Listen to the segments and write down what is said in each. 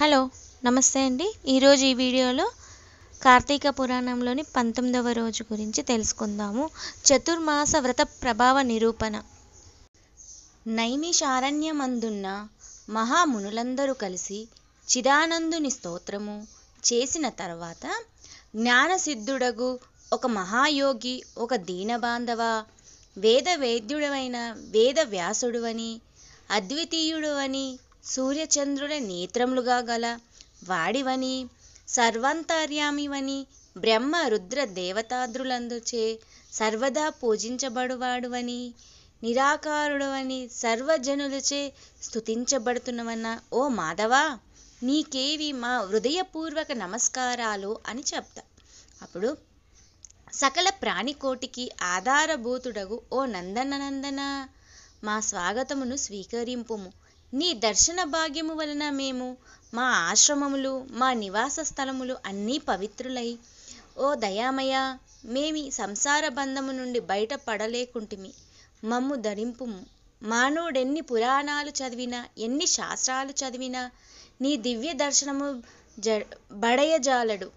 hello నమస్తే అండి ఈరోజు ఈ వీడియోలో కార్తీక పురాణంలోని పంతొమ్మిదవ రోజు గురించి తెలుసుకుందాము చతుర్మాస వ్రత ప్రభావ నిరూపణ నైమిషారణ్యమందున్న మహామునులందరూ కలిసి చిదానందుని స్తోత్రము చేసిన తర్వాత జ్ఞానసిద్ధుడగు ఒక మహాయోగి ఒక దీనబాంధవ వేద వేద్యుడవైన వేద వ్యాసుడు అని అద్వితీయుడు అని సూర్యచంద్రుల నేత్రములుగా గల వాడివని సర్వాంతర్యామివని బ్రహ్మ రుద్ర దేవతాద్రులందుచే సర్వదా పూజించబడువాడువని నిరాకారుడవని సర్వజనులచే స్థుతించబడుతున్నవన్న ఓ మాధవా నీకేవి మా హృదయపూర్వక నమస్కారాలు అని చెప్తా అప్పుడు సకల ప్రాణికోటికి ఆధారభూతుడగు ఓ నందన నందన మా స్వాగతమును స్వీకరింపుము నీ దర్శన భాగ్యము వలన మేము మా ఆశ్రమములు మా నివాస స్థలములు అన్నీ పవిత్రులై ఓ దయామయ మేమి సంసార బంధము నుండి బయటపడలేకుంటిమి మమ్ము ధరింపు మానవుడెన్ని పురాణాలు చదివినా ఎన్ని శాస్త్రాలు చదివినా నీ దివ్య దర్శనము జ బడయజాలడు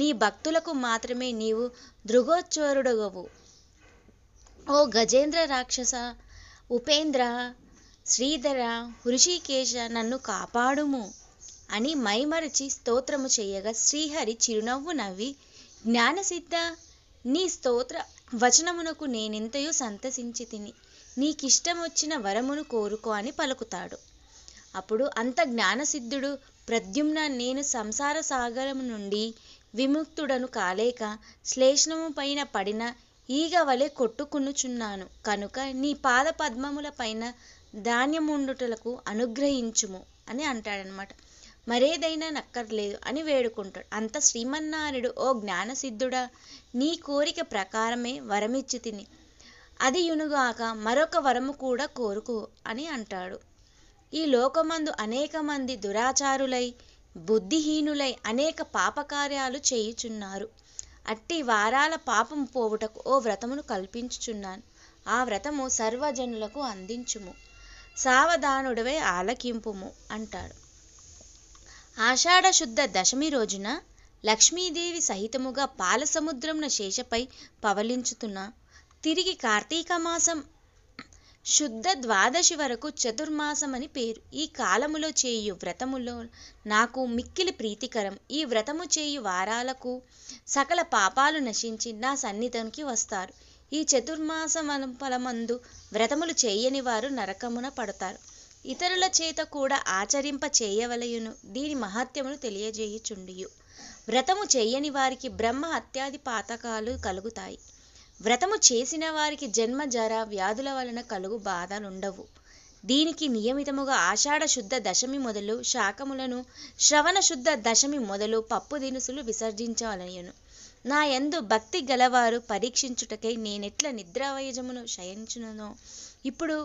నీ భక్తులకు మాత్రమే నీవు దృగోచ్చరుడగవు ఓ గజేంద్ర రాక్షస ఉపేంద్ర శ్రీధర హృషికేశ నన్ను కాపాడుము అని మైమరచి స్తోత్రము చేయగా శ్రీహరి చిరునవ్వు నవ్వి జ్ఞానసిద్ధ నీ స్తోత్ర వచనమునకు నేనెంతయో సంతసించి తిని నీకిష్టం వచ్చిన వరమును కోరుకో అని పలుకుతాడు అప్పుడు అంత జ్ఞానసిద్ధుడు ప్రద్యుమ్న నేను సంసార సాగరం నుండి విముక్తుడను కాలేక శ్లేష్ణము పైన పడిన ఈగ వలె కొట్టుకునుచున్నాను కనుక నీ పాద పద్మముల పైన ధాన్యముండుటలకు అనుగ్రహించుము అని అంటాడనమాట మరేదైనా నక్కర్లేదు అని వేడుకుంటాడు అంత శ్రీమన్నారుడు ఓ జ్ఞానసిద్ధుడా నీ కోరిక ప్రకారమే వరమిచ్చి తిని అది యునుగాక మరొక వరము కూడా కోరుకు అని అంటాడు ఈ లోకమందు అనేక మంది దురాచారులై బుద్ధిహీనులై అనేక పాపకార్యాలు చేయుచున్నారు అట్టి వారాల పాపం పోవుటకు ఓ వ్రతమును కల్పించుచున్నాను ఆ వ్రతము సర్వజనులకు అందించుము సావధానుడవే ఆలకింపుము అంటాడు ఆషాఢశుద్ధ దశమి రోజున లక్ష్మీదేవి సహితముగా పాలసముద్రంన శేషపై పవలించుతున్న తిరిగి కార్తీక మాసం శుద్ధ ద్వాదశి వరకు చతుర్మాసమని పేరు ఈ కాలములో చేయు వ్రతములో నాకు మిక్కిలి ప్రీతికరం ఈ వ్రతము చేయు వారాలకు సకల పాపాలు నశించి నా సన్నిధానికి వస్తారు ఈ చతుర్మాస ఫలమందు వ్రతములు చేయని వారు నరకమున పడతారు ఇతరుల చేత కూడా ఆచరింప చేయవలయును దీని మహత్యమును తెలియజేయుచుండియు వ్రతము చేయని వారికి బ్రహ్మ హత్యాది పాతకాలు కలుగుతాయి వ్రతము చేసిన వారికి జన్మ జర వ్యాధుల వలన కలుగు బాధలుండవు దీనికి నియమితముగా ఆషాఢ శుద్ధ దశమి మొదలు శాకములను శ్రవణ శుద్ధ దశమి మొదలు పప్పు దినుసులు విసర్జించవలయను నా యందు భక్తి గలవారు పరీక్షించుటకై నేనెట్ల నిద్రావయజమును శయించునో ఇప్పుడు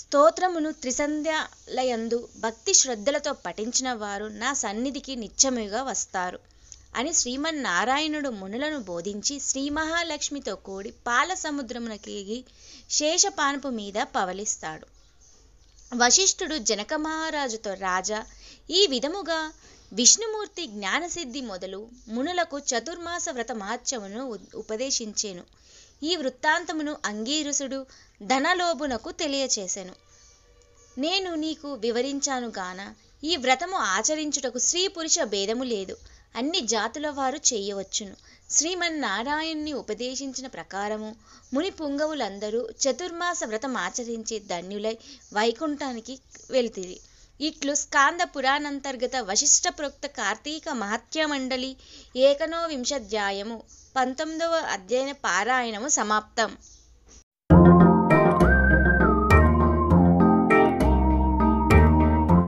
స్తోత్రమును త్రిసంధ్యలయందు భక్తి శ్రద్ధలతో పఠించిన వారు నా సన్నిధికి నిత్యముగా వస్తారు అని శ్రీమన్నారాయణుడు మునులను బోధించి శ్రీ మహాలక్ష్మితో కూడి పాల సముద్రమునకి శేషపానపు మీద పవలిస్తాడు వశిష్ఠుడు జనక మహారాజుతో రాజా ఈ విధముగా విష్ణుమూర్తి జ్ఞానసిద్ధి మొదలు మునులకు చతుర్మాస వ్రత మహత్యమును ఉపదేశించాను ఈ వృత్తాంతమును అంగీరుసుడు ధనలోభునకు తెలియచేశాను నేను నీకు వివరించాను గాన ఈ వ్రతము ఆచరించుటకు స్త్రీ పురుష భేదము లేదు అన్ని జాతుల వారు చేయవచ్చును శ్రీమన్నారాయణ్ణి ఉపదేశించిన ప్రకారము ముని పుంగవులందరూ చతుర్మాస వ్రతం ఆచరించి ధన్యులై వైకుంఠానికి వెళ్తిరి ఇట్లు స్కాంద పురాణంతర్గత వశిష్ట ప్రోక్త కార్తీక మహత్య మండలి ఏకనోవింశధ్యాయము పంతొమ్మిదవ అధ్యయన పారాయణము సమాప్తం